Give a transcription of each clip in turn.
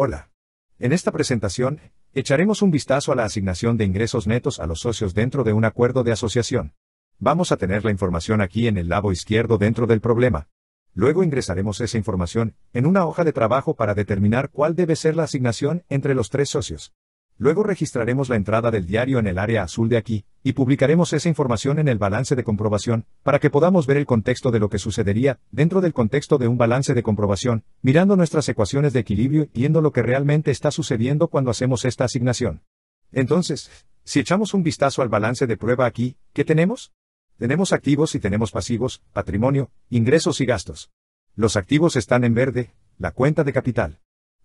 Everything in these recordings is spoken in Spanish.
Hola. En esta presentación, echaremos un vistazo a la asignación de ingresos netos a los socios dentro de un acuerdo de asociación. Vamos a tener la información aquí en el lado izquierdo dentro del problema. Luego ingresaremos esa información en una hoja de trabajo para determinar cuál debe ser la asignación entre los tres socios. Luego registraremos la entrada del diario en el área azul de aquí, y publicaremos esa información en el balance de comprobación, para que podamos ver el contexto de lo que sucedería, dentro del contexto de un balance de comprobación, mirando nuestras ecuaciones de equilibrio y viendo lo que realmente está sucediendo cuando hacemos esta asignación. Entonces, si echamos un vistazo al balance de prueba aquí, ¿qué tenemos? Tenemos activos y tenemos pasivos, patrimonio, ingresos y gastos. Los activos están en verde, la cuenta de capital.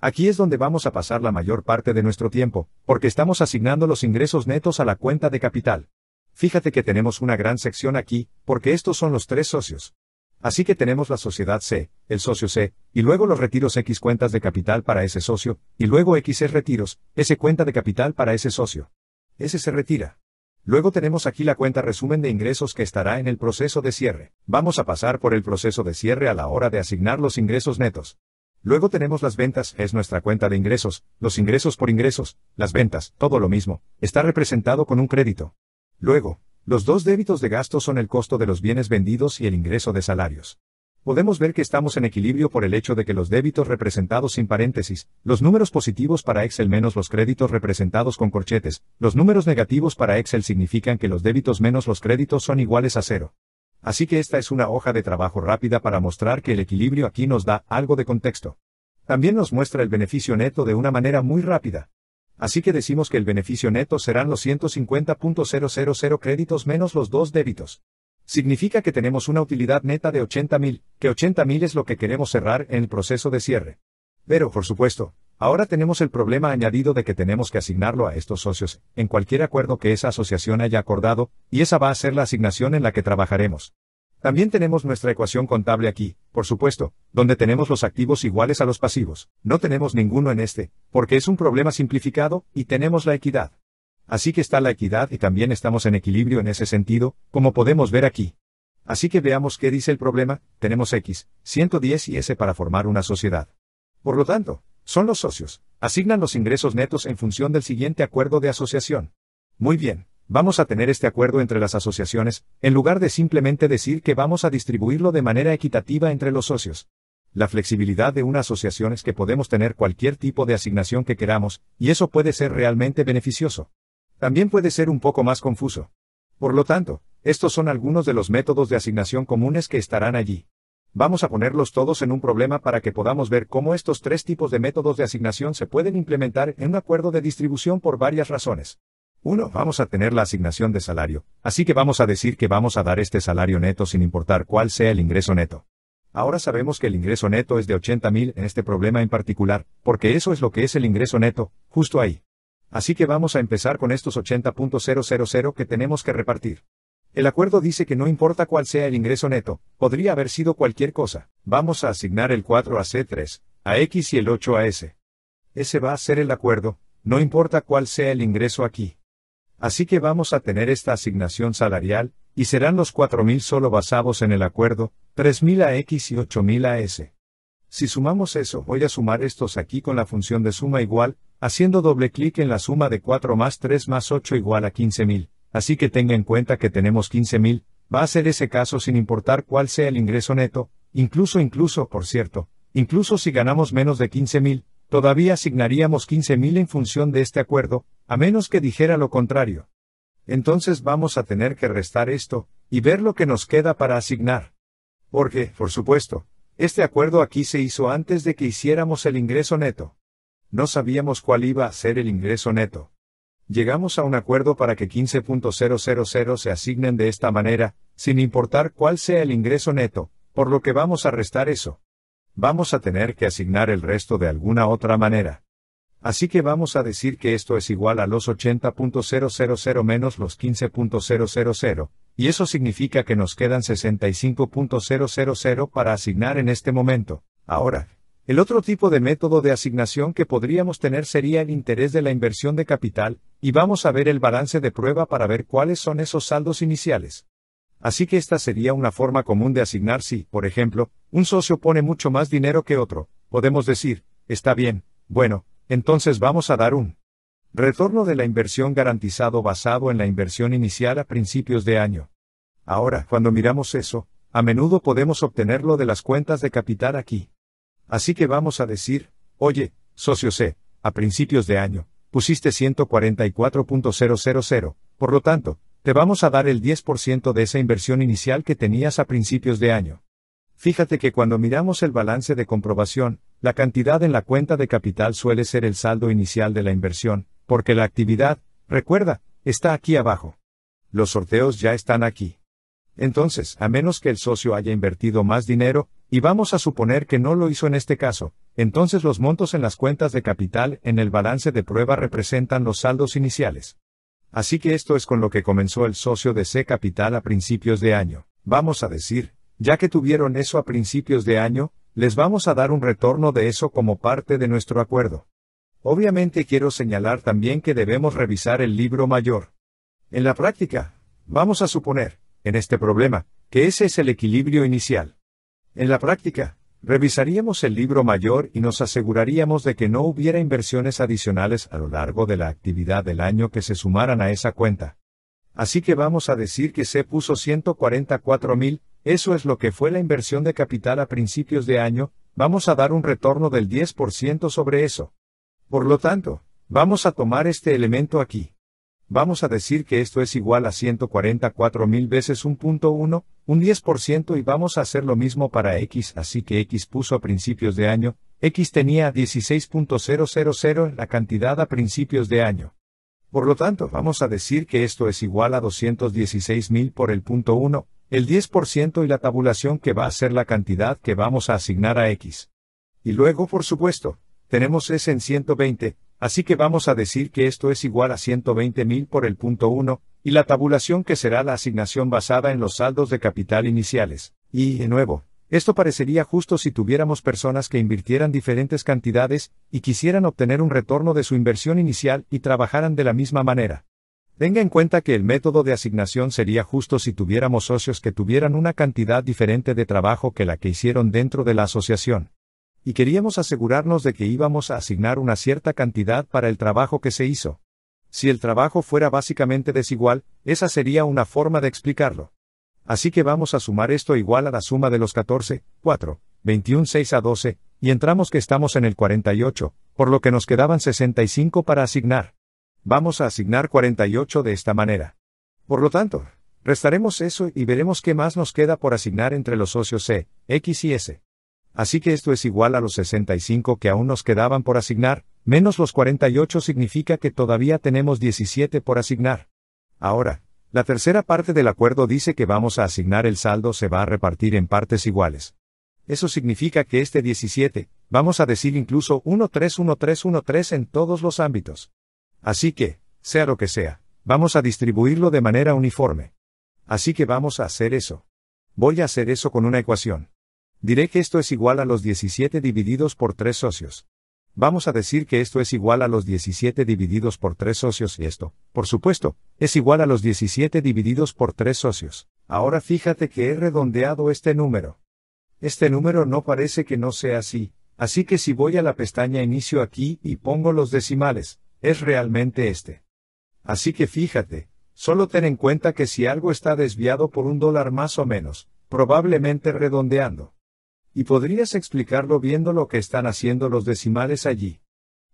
Aquí es donde vamos a pasar la mayor parte de nuestro tiempo, porque estamos asignando los ingresos netos a la cuenta de capital. Fíjate que tenemos una gran sección aquí, porque estos son los tres socios. Así que tenemos la sociedad C, el socio C, y luego los retiros X cuentas de capital para ese socio, y luego es retiros, ese cuenta de capital para ese socio. Ese se retira. Luego tenemos aquí la cuenta resumen de ingresos que estará en el proceso de cierre. Vamos a pasar por el proceso de cierre a la hora de asignar los ingresos netos. Luego tenemos las ventas, es nuestra cuenta de ingresos, los ingresos por ingresos, las ventas, todo lo mismo, está representado con un crédito. Luego, los dos débitos de gasto son el costo de los bienes vendidos y el ingreso de salarios. Podemos ver que estamos en equilibrio por el hecho de que los débitos representados sin paréntesis, los números positivos para Excel menos los créditos representados con corchetes, los números negativos para Excel significan que los débitos menos los créditos son iguales a cero. Así que esta es una hoja de trabajo rápida para mostrar que el equilibrio aquí nos da algo de contexto. También nos muestra el beneficio neto de una manera muy rápida. Así que decimos que el beneficio neto serán los 150.000 créditos menos los dos débitos. Significa que tenemos una utilidad neta de 80.000, que 80.000 es lo que queremos cerrar en el proceso de cierre. Pero, por supuesto, Ahora tenemos el problema añadido de que tenemos que asignarlo a estos socios, en cualquier acuerdo que esa asociación haya acordado, y esa va a ser la asignación en la que trabajaremos. También tenemos nuestra ecuación contable aquí, por supuesto, donde tenemos los activos iguales a los pasivos. No tenemos ninguno en este, porque es un problema simplificado, y tenemos la equidad. Así que está la equidad y también estamos en equilibrio en ese sentido, como podemos ver aquí. Así que veamos qué dice el problema, tenemos X, 110 y S para formar una sociedad. Por lo tanto, son los socios. Asignan los ingresos netos en función del siguiente acuerdo de asociación. Muy bien, vamos a tener este acuerdo entre las asociaciones, en lugar de simplemente decir que vamos a distribuirlo de manera equitativa entre los socios. La flexibilidad de una asociación es que podemos tener cualquier tipo de asignación que queramos, y eso puede ser realmente beneficioso. También puede ser un poco más confuso. Por lo tanto, estos son algunos de los métodos de asignación comunes que estarán allí. Vamos a ponerlos todos en un problema para que podamos ver cómo estos tres tipos de métodos de asignación se pueden implementar en un acuerdo de distribución por varias razones. Uno, Vamos a tener la asignación de salario, así que vamos a decir que vamos a dar este salario neto sin importar cuál sea el ingreso neto. Ahora sabemos que el ingreso neto es de 80.000 en este problema en particular, porque eso es lo que es el ingreso neto, justo ahí. Así que vamos a empezar con estos 80.000 que tenemos que repartir. El acuerdo dice que no importa cuál sea el ingreso neto, podría haber sido cualquier cosa. Vamos a asignar el 4 a C3, a X y el 8 a S. Ese va a ser el acuerdo, no importa cuál sea el ingreso aquí. Así que vamos a tener esta asignación salarial, y serán los 4.000 solo basados en el acuerdo, 3.000 a X y 8.000 a S. Si sumamos eso, voy a sumar estos aquí con la función de suma igual, haciendo doble clic en la suma de 4 más 3 más 8 igual a 15.000 así que tenga en cuenta que tenemos 15.000, va a ser ese caso sin importar cuál sea el ingreso neto, incluso incluso, por cierto, incluso si ganamos menos de 15.000, todavía asignaríamos 15.000 en función de este acuerdo, a menos que dijera lo contrario. Entonces vamos a tener que restar esto, y ver lo que nos queda para asignar. Porque, por supuesto, este acuerdo aquí se hizo antes de que hiciéramos el ingreso neto. No sabíamos cuál iba a ser el ingreso neto llegamos a un acuerdo para que 15.000 se asignen de esta manera, sin importar cuál sea el ingreso neto, por lo que vamos a restar eso. Vamos a tener que asignar el resto de alguna otra manera. Así que vamos a decir que esto es igual a los 80.000 menos los 15.000, y eso significa que nos quedan 65.000 para asignar en este momento. Ahora, el otro tipo de método de asignación que podríamos tener sería el interés de la inversión de capital, y vamos a ver el balance de prueba para ver cuáles son esos saldos iniciales. Así que esta sería una forma común de asignar si, por ejemplo, un socio pone mucho más dinero que otro, podemos decir, está bien, bueno, entonces vamos a dar un retorno de la inversión garantizado basado en la inversión inicial a principios de año. Ahora, cuando miramos eso, a menudo podemos obtenerlo de las cuentas de capital aquí. Así que vamos a decir, oye, socio C, a principios de año, pusiste 144.000, por lo tanto, te vamos a dar el 10% de esa inversión inicial que tenías a principios de año. Fíjate que cuando miramos el balance de comprobación, la cantidad en la cuenta de capital suele ser el saldo inicial de la inversión, porque la actividad, recuerda, está aquí abajo. Los sorteos ya están aquí. Entonces, a menos que el socio haya invertido más dinero, y vamos a suponer que no lo hizo en este caso, entonces los montos en las cuentas de capital en el balance de prueba representan los saldos iniciales. Así que esto es con lo que comenzó el socio de C Capital a principios de año. Vamos a decir, ya que tuvieron eso a principios de año, les vamos a dar un retorno de eso como parte de nuestro acuerdo. Obviamente quiero señalar también que debemos revisar el libro mayor. En la práctica, vamos a suponer, en este problema, que ese es el equilibrio inicial. En la práctica, revisaríamos el libro mayor y nos aseguraríamos de que no hubiera inversiones adicionales a lo largo de la actividad del año que se sumaran a esa cuenta. Así que vamos a decir que se puso 144 mil, eso es lo que fue la inversión de capital a principios de año, vamos a dar un retorno del 10% sobre eso. Por lo tanto, vamos a tomar este elemento aquí. Vamos a decir que esto es igual a 144 mil veces 1.1, un 10% y vamos a hacer lo mismo para X, así que X puso a principios de año, X tenía 16.000 la cantidad a principios de año. Por lo tanto, vamos a decir que esto es igual a 216.000 por el punto 1, el 10% y la tabulación que va a ser la cantidad que vamos a asignar a X. Y luego, por supuesto, tenemos S en 120, Así que vamos a decir que esto es igual a 120.000 por el punto 1, y la tabulación que será la asignación basada en los saldos de capital iniciales. Y, de nuevo, esto parecería justo si tuviéramos personas que invirtieran diferentes cantidades, y quisieran obtener un retorno de su inversión inicial y trabajaran de la misma manera. Tenga en cuenta que el método de asignación sería justo si tuviéramos socios que tuvieran una cantidad diferente de trabajo que la que hicieron dentro de la asociación y queríamos asegurarnos de que íbamos a asignar una cierta cantidad para el trabajo que se hizo. Si el trabajo fuera básicamente desigual, esa sería una forma de explicarlo. Así que vamos a sumar esto igual a la suma de los 14, 4, 21, 6 a 12, y entramos que estamos en el 48, por lo que nos quedaban 65 para asignar. Vamos a asignar 48 de esta manera. Por lo tanto, restaremos eso y veremos qué más nos queda por asignar entre los socios C, X y S. Así que esto es igual a los 65 que aún nos quedaban por asignar, menos los 48 significa que todavía tenemos 17 por asignar. Ahora, la tercera parte del acuerdo dice que vamos a asignar el saldo se va a repartir en partes iguales. Eso significa que este 17, vamos a decir incluso 131313 en todos los ámbitos. Así que, sea lo que sea, vamos a distribuirlo de manera uniforme. Así que vamos a hacer eso. Voy a hacer eso con una ecuación. Diré que esto es igual a los 17 divididos por 3 socios. Vamos a decir que esto es igual a los 17 divididos por 3 socios y esto, por supuesto, es igual a los 17 divididos por 3 socios. Ahora fíjate que he redondeado este número. Este número no parece que no sea así, así que si voy a la pestaña inicio aquí y pongo los decimales, es realmente este. Así que fíjate, solo ten en cuenta que si algo está desviado por un dólar más o menos, probablemente redondeando y podrías explicarlo viendo lo que están haciendo los decimales allí.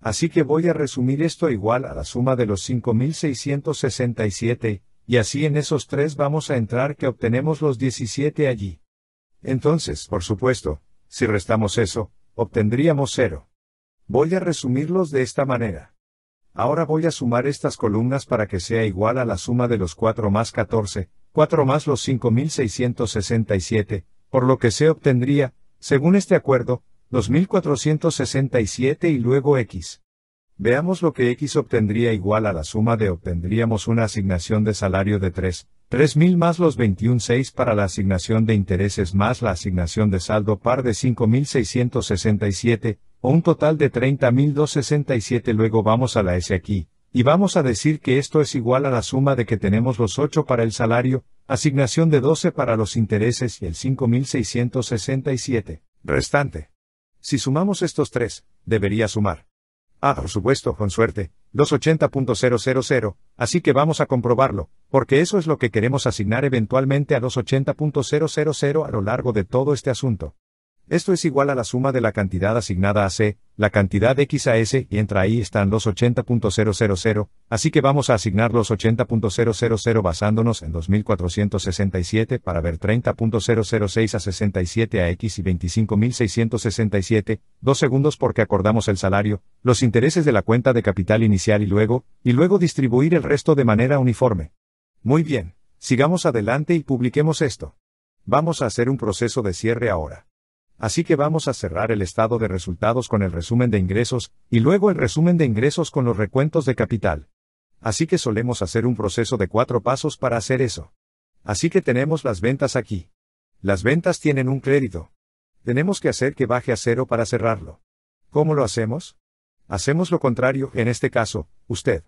Así que voy a resumir esto igual a la suma de los 5667, y así en esos tres vamos a entrar que obtenemos los 17 allí. Entonces, por supuesto, si restamos eso, obtendríamos 0. Voy a resumirlos de esta manera. Ahora voy a sumar estas columnas para que sea igual a la suma de los 4 más 14, 4 más los 5667, por lo que se obtendría, según este acuerdo, 2467 y luego X. Veamos lo que X obtendría igual a la suma de obtendríamos una asignación de salario de 3, 3.000 más los 21.6 para la asignación de intereses más la asignación de saldo par de 5.667, o un total de 30.267 luego vamos a la S aquí, y vamos a decir que esto es igual a la suma de que tenemos los 8 para el salario, asignación de 12 para los intereses y el 5667 restante. Si sumamos estos tres, debería sumar. Ah, por supuesto, con suerte, 280.000, así que vamos a comprobarlo, porque eso es lo que queremos asignar eventualmente a 280.000 a lo largo de todo este asunto. Esto es igual a la suma de la cantidad asignada a C, la cantidad X a S, y entra ahí están los 80.000, así que vamos a asignar los 80.000 basándonos en 2467 para ver 30.006 a 67 a X y 25.667, dos segundos porque acordamos el salario, los intereses de la cuenta de capital inicial y luego, y luego distribuir el resto de manera uniforme. Muy bien, sigamos adelante y publiquemos esto. Vamos a hacer un proceso de cierre ahora. Así que vamos a cerrar el estado de resultados con el resumen de ingresos, y luego el resumen de ingresos con los recuentos de capital. Así que solemos hacer un proceso de cuatro pasos para hacer eso. Así que tenemos las ventas aquí. Las ventas tienen un crédito. Tenemos que hacer que baje a cero para cerrarlo. ¿Cómo lo hacemos? Hacemos lo contrario, en este caso, usted.